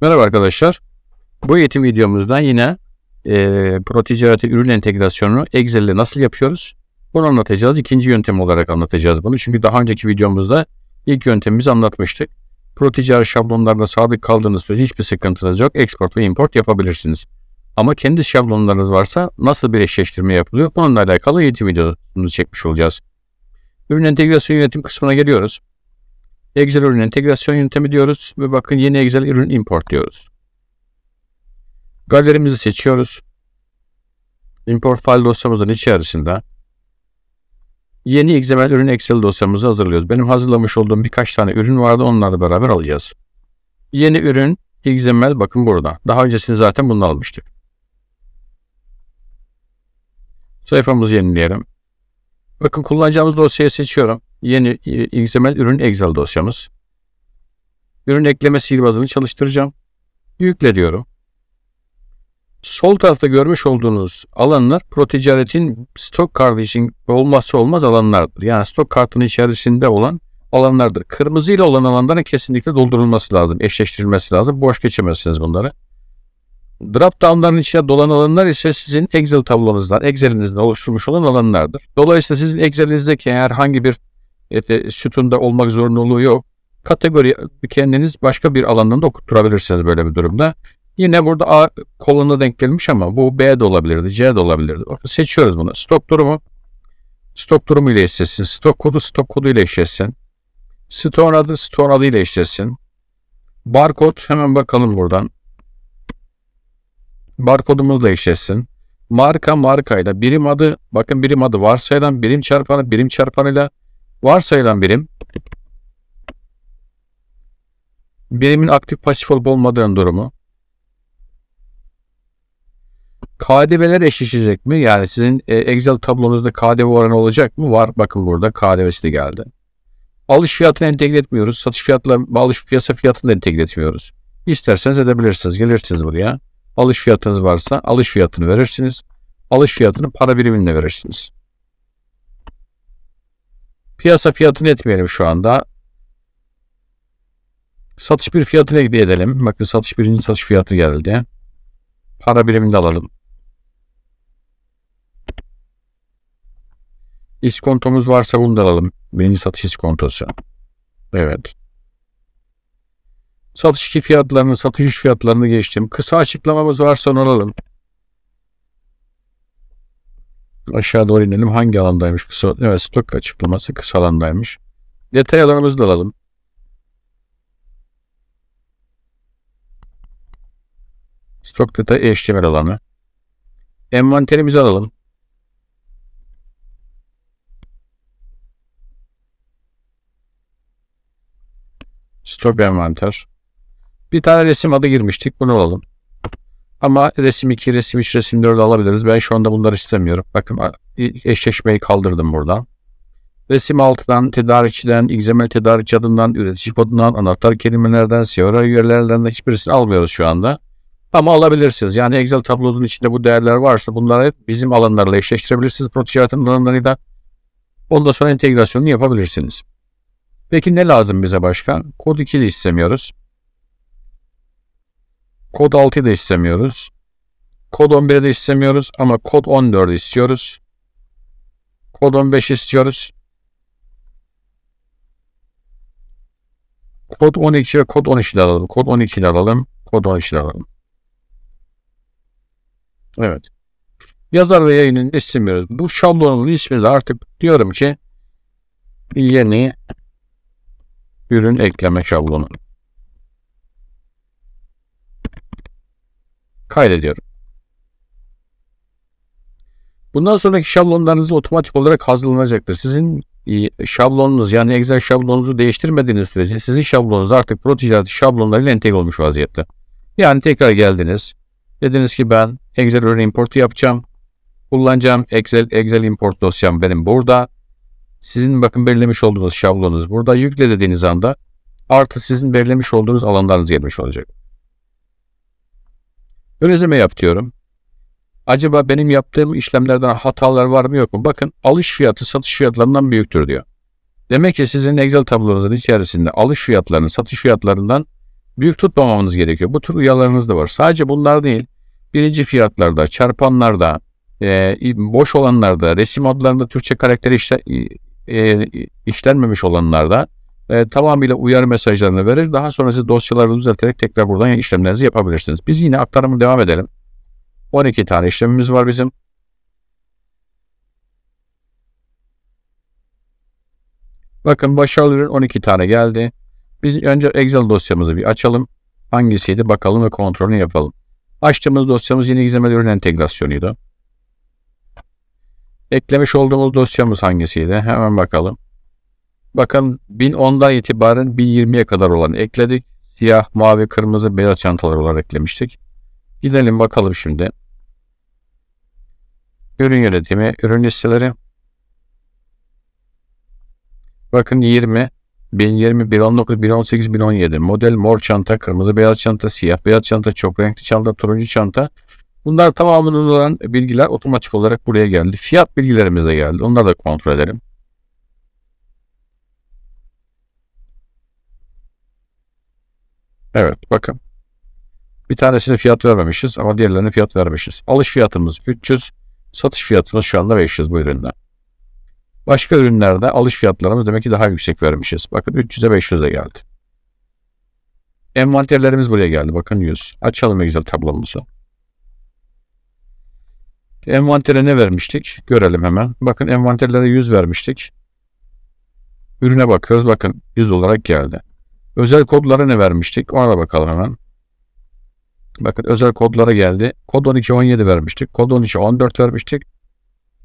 Merhaba arkadaşlar. Bu eğitim videomuzda yine e, proticareti ürün entegrasyonunu Excel ile nasıl yapıyoruz? Bunu anlatacağız. İkinci yöntem olarak anlatacağız bunu. Çünkü daha önceki videomuzda ilk yöntemimizi anlatmıştık. Proticari şablonlarla sabit kaldığınız sürece hiçbir sıkıntınız yok. Export ve import yapabilirsiniz. Ama kendi şablonlarınız varsa nasıl bir eşleştirme yapılıyor? Bununla alakalı eğitim videomuzu çekmiş olacağız. Ürün entegrasyon yönetim kısmına geliyoruz. Excel ürün entegrasyon yöntemi diyoruz ve bakın yeni Excel ürün import diyoruz. Galerimizi seçiyoruz. Import file dosyamızın içerisinde yeni XML ürün Excel dosyamızı hazırlıyoruz. Benim hazırlamış olduğum birkaç tane ürün vardı. Onları beraber alacağız. Yeni ürün XML bakın burada. Daha öncesini zaten bunu almıştık. Sayfamızı yenileyelim. Bakın kullanacağımız dosyayı seçiyorum yeni XML e, ürün Excel dosyamız. Ürün ekleme sihirbazını çalıştıracağım. Yükle diyorum. Sol tarafta görmüş olduğunuz alanlar proticaretin stok kartı için olmazsa olmaz alanlardır. Yani stok kartının içerisinde olan alanlardır. Kırmızı ile olan alanların kesinlikle doldurulması lazım, eşleştirilmesi lazım. Boş geçemezsiniz bunları. Drop down'ların içine dolan alanlar ise sizin Excel tablonuzdan, Excel'inizden oluşturmuş olan alanlardır. Dolayısıyla sizin Excel'inizdeki herhangi bir e, sütunda olmak zorunluluğu yok. Kategori kendiniz başka bir alanında okutturabilirsiniz böyle bir durumda. Yine burada A koluna denk gelmiş ama bu B de olabilirdi, C de olabilirdi. Seçiyoruz bunu. Stok durumu stok durumu ile eşleşsin. Stok kodu stok kodu ile eşleşsin. Store adı store adı ile eşleşsin. Barkod hemen bakalım buradan. Barkodumuzla eşleşsin. Marka markayla birim adı bakın birim adı varsayılan birim çarpanı birim çarpanıyla Varsayılan birim birimin aktif pasif olup olmadığının durumu KDV'ler eşleşecek mi? Yani sizin e, Excel tablonuzda KDV oranı olacak mı? Var. Bakın burada KDV'si de geldi. Alış fiyatını entegre etmiyoruz. Satış fiyatla alış piyasa fiyatını da entegre etmiyoruz. İsterseniz edebilirsiniz. Gelirsiniz buraya. Alış fiyatınız varsa alış fiyatını verirsiniz. Alış fiyatını para biriminle verirsiniz. Piyasa fiyatını etmeyelim şu anda. Satış bir fiyatını elde edelim. Bakın satış birinci satış fiyatı geldi. Para birimini de alalım. İskontomuz varsa bunu da alalım. Birinci satış iskontosu. Evet. Satış iki fiyatlarını, satış üç fiyatlarını geçtim. Kısa açıklamamız varsa onu alalım. Aşağı doğru inelim. Hangi alandaymış? Kısa, evet stok açıklaması kısa alandaymış. Detay alanımızı da alalım. Stok detay HTML alanı. Envanterimizi alalım. Stop envanter. Bir tane resim adı girmiştik. Bunu alalım. Ama resim 2, resim 3, resim 4 alabiliriz. Ben şu anda bunları istemiyorum. Bakın eşleşmeyi kaldırdım buradan. Resim 6'dan, tedarikçiden, XML tedarikçi adından, üretici kodundan, anahtar kelimelerden, CRA üyelerinden de hiçbirisini almıyoruz şu anda. Ama alabilirsiniz. Yani Excel tablosunun içinde bu değerler varsa bunları bizim alanlarla eşleştirebilirsiniz. Protijartın alanlarıyla. Ondan sonra entegrasyonunu yapabilirsiniz. Peki ne lazım bize başka? Kod 2'li istemiyoruz. Kod 6'yı da istemiyoruz. Kod 11'i de istemiyoruz ama kod 14'ü istiyoruz. Kod 15 istiyoruz. Kod 12 ve kod 12'leri alalım. Kod 12'leri alalım. Kod 12'leri alalım. Evet. Yazar ve yayının istemiyoruz. Bu şablonun ismi de artık diyorum ki yeni ürün ekleme şablonu. kaydediyorum. Bundan sonraki şablonlarınız otomatik olarak hazırlanacaktır. Sizin e, şablonunuz yani Excel şablonunuzu değiştirmediğiniz sürece sizin şablonunuz artık pro ticareti şablonlarıyla entegre olmuş vaziyette. Yani tekrar geldiniz. Dediniz ki ben Excel ürün importu yapacağım. Kullanacağım Excel, Excel import dosyam benim burada. Sizin bakın belirlemiş olduğunuz şablonunuz burada. Yükle dediğiniz anda artı sizin belirlemiş olduğunuz alanlarınız gelmiş olacak. Özleme yap diyorum. Acaba benim yaptığım işlemlerden hatalar var mı yok mu? Bakın alış fiyatı satış fiyatlarından büyüktür diyor. Demek ki sizin Excel tablonuzun içerisinde alış fiyatlarını satış fiyatlarından büyük tutmamanız gerekiyor. Bu tür uyarlarınız da var. Sadece bunlar değil. Birinci fiyatlarda, çarpanlarda, e, boş olanlarda, resim adlarında Türkçe karakter işle, e, e, işlenmemiş olanlarda e, tamamıyla uyarı mesajlarını verir. Daha sonra siz dosyaları düzelterek tekrar buradan işlemlerinizi yapabilirsiniz. Biz yine aktarımı devam edelim. 12 tane işlemimiz var bizim. Bakın başarılı ürün 12 tane geldi. Biz önce Excel dosyamızı bir açalım. Hangisiydi bakalım ve kontrolünü yapalım. Açtığımız dosyamız yeni gizlemeli ürün entegrasyonuydu. Eklemiş olduğumuz dosyamız hangisiydi? Hemen bakalım. Bakın 1010'dan itibaren 1020'ye kadar olan ekledik. Siyah, mavi, kırmızı, beyaz çantalar olarak eklemiştik. Gidelim bakalım şimdi. Ürün yönetimi, ürün listeleri. Bakın 20, 1020, 1019, 1018, 1017. Model mor çanta, kırmızı beyaz çanta, siyah beyaz çanta, çok renkli çanta, turuncu çanta. Bunlar tamamının olan bilgiler otomatik olarak buraya geldi. Fiyat bilgilerimize geldi. Onları da kontrol edelim. Evet bakın. Bir tanesine fiyat vermemişiz ama diğerlerine fiyat vermişiz. Alış fiyatımız 300, satış fiyatımız şu anda 500 bu üründen. Başka ürünlerde alış fiyatlarımız demek ki daha yüksek vermişiz. Bakın 300'e 500'e geldi. Envanterlerimiz buraya geldi. Bakın 100. Açalım Excel tablomuzu. Envantere ne vermiştik? Görelim hemen. Bakın envanterlere 100 vermiştik. Ürüne bakıyoruz. Bakın 100 olarak geldi. Özel kodlara ne vermiştik? Ona da bakalım hemen. Bakın özel kodlara geldi. Kod 12-17 vermiştik. Kod 12-14 vermiştik.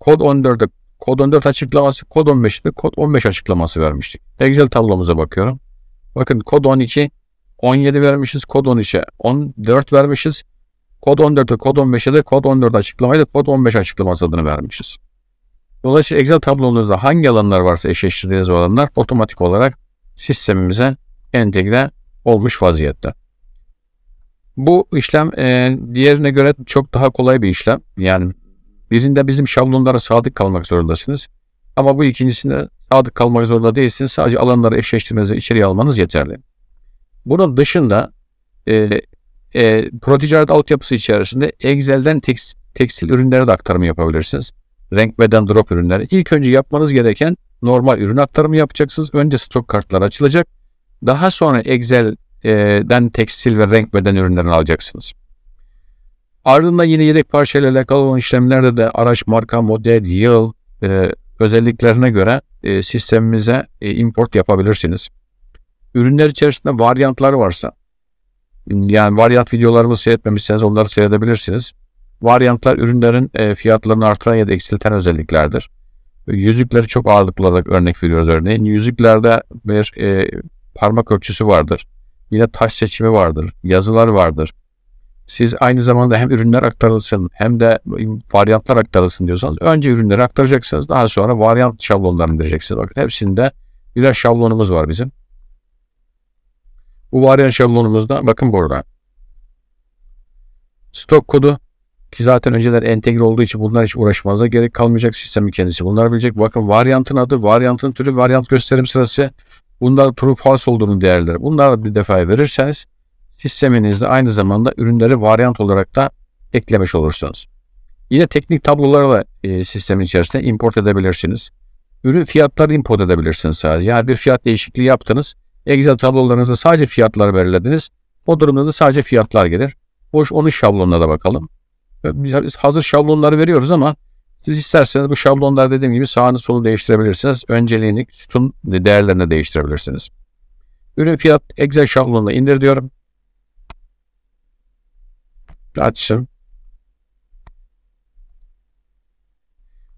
Kod 14'e kod 14 açıklaması, kod 15'te kod 15 açıklaması vermiştik. Excel tablomuza bakıyorum. Bakın kod 12 17 vermişiz, kod 13'e 14 vermişiz. Kod 14'e, kod 15'e de kod 14 açıklamayla kod 15 açıklaması adını vermişiz. Dolayısıyla Excel tablonuzda hangi alanlar varsa eşleştirdiğiniz alanlar otomatik olarak sistemimize entegre olmuş vaziyette. Bu işlem e, diğerine göre çok daha kolay bir işlem. Yani birinde bizim şablonlara sadık kalmak zorundasınız. Ama bu ikincisinde sadık kalmak zorunda değilsiniz. Sadece alanları eşleştirmenizi içeriye almanız yeterli. Bunun dışında e, e, proticaret altyapısı içerisinde Excel'den tekst, tekstil ürünleri de aktarımı yapabilirsiniz. Renk beden drop ürünleri. İlk önce yapmanız gereken normal ürün aktarımı yapacaksınız. Önce stok kartları açılacak. Daha sonra Excel'den tekstil ve renk beden ürünlerini alacaksınız. Ardından yine yedek parçayla alakalı olan işlemlerde de araç, marka, model, yıl e, özelliklerine göre e, sistemimize e, import yapabilirsiniz. Ürünler içerisinde varyantlar varsa, yani varyant videolarımı seyretmemişseniz onları seyredebilirsiniz. Varyantlar ürünlerin e, fiyatlarını artıran ya da eksilten özelliklerdir. Yüzükleri çok ağırlıklı olarak örnek veriyoruz örneğin. Yüzüklerde bir e, parmak ölçüsü vardır. Yine taş seçimi vardır, yazılar vardır. Siz aynı zamanda hem ürünler aktarılsın hem de varyantlar aktarılsın diyorsanız önce ürünleri aktaracaksınız. Daha sonra varyant şablonlarını vereceksiniz. Bakın hepsinde birer şablonumuz var bizim. Bu varyant şablonumuzda bakın burada. Stok kodu ki zaten önceden entegre olduğu için bunlar hiç uğraşmanıza gerek kalmayacak sistemin kendisi. Bunlar bilecek. Bakın varyantın adı, varyantın türü, varyant gösterim sırası, Bunlar true false olduğunu değerler. Bunları bir defa verirseniz sisteminizde aynı zamanda ürünleri varyant olarak da eklemiş olursunuz. Yine teknik tablolarla e, sistemin içerisinde import edebilirsiniz. Ürün fiyatları import edebilirsiniz sadece. Yani bir fiyat değişikliği yaptınız. Excel tablolarınızda sadece fiyatlar belirlediniz. O durumda da sadece fiyatlar gelir. Hoş onun şablonuna da bakalım. Biz hazır şablonları veriyoruz ama siz isterseniz bu şablonlar dediğim gibi sağını solu değiştirebilirsiniz. Önceliğini sütun değerlerine değiştirebilirsiniz. Ürün fiyat Excel şablonuna indir diyorum. açın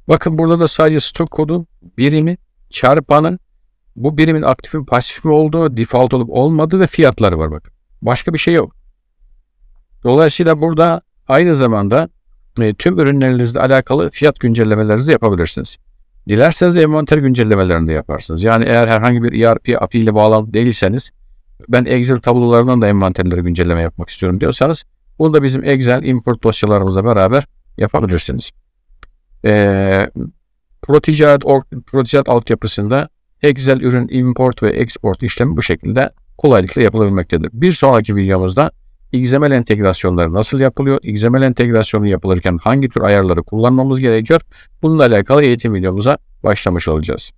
Bakın burada da sadece stok kodu birimi çarpanın bu birimin aktif mi pasif mi olduğu, default olup olmadığı ve fiyatları var bakın. Başka bir şey yok. Dolayısıyla burada aynı zamanda tüm ürünlerinizle alakalı fiyat güncellemelerinizi yapabilirsiniz. Dilerseniz envanter güncellemelerini de yaparsınız. Yani eğer herhangi bir ERP API ile bağlantılı değilseniz ben Excel tablolarından da envanterleri güncelleme yapmak istiyorum diyorsanız bunu da bizim Excel import dosyalarımızla beraber yapabilirsiniz. Ee, Proticaret, Proticaret altyapısında Excel ürün import ve export işlemi bu şekilde kolaylıkla yapılabilmektedir. Bir sonraki videomuzda XML entegrasyonları nasıl yapılıyor? XML entegrasyonu yapılırken hangi tür ayarları kullanmamız gerekiyor? Bununla alakalı eğitim videomuza başlamış olacağız.